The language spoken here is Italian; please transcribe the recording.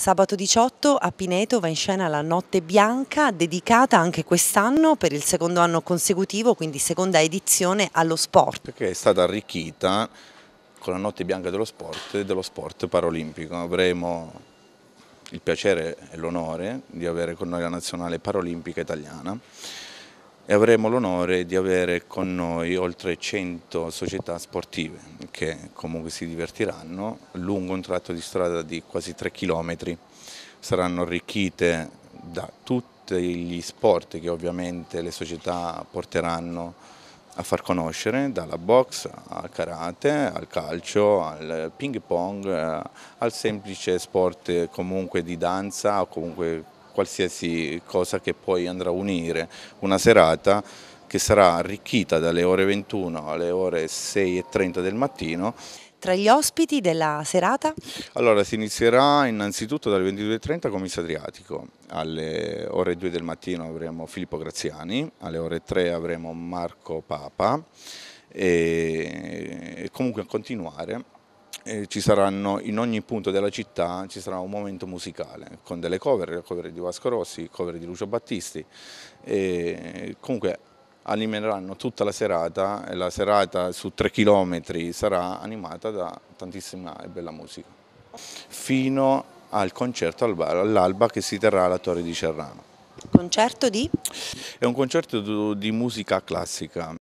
Sabato 18 a Pineto va in scena la Notte Bianca dedicata anche quest'anno per il secondo anno consecutivo, quindi seconda edizione allo sport. Perché è stata arricchita con la Notte Bianca dello sport e dello sport paralimpico. Avremo il piacere e l'onore di avere con noi la nazionale paralimpica italiana e avremo l'onore di avere con noi oltre 100 società sportive che comunque si divertiranno lungo un tratto di strada di quasi 3 km. Saranno arricchite da tutti gli sport che ovviamente le società porteranno a far conoscere, dalla box al karate, al calcio, al ping pong, eh, al semplice sport comunque di danza o comunque qualsiasi cosa che poi andrà a unire una serata che sarà arricchita dalle ore 21 alle ore 6.30 del mattino tra gli ospiti della serata? Allora si inizierà innanzitutto dalle 22.30 con Miss Adriatico, alle ore 2 del mattino avremo Filippo Graziani, alle ore 3 avremo Marco Papa e comunque a continuare eh, ci saranno in ogni punto della città ci sarà un momento musicale con delle cover, cover di Vasco Rossi, cover di Lucio Battisti e comunque animeranno tutta la serata e la serata su tre chilometri sarà animata da tantissima e bella musica fino al concerto all'alba che si terrà alla Torre di Cerrano. Concerto di? È un concerto di musica classica,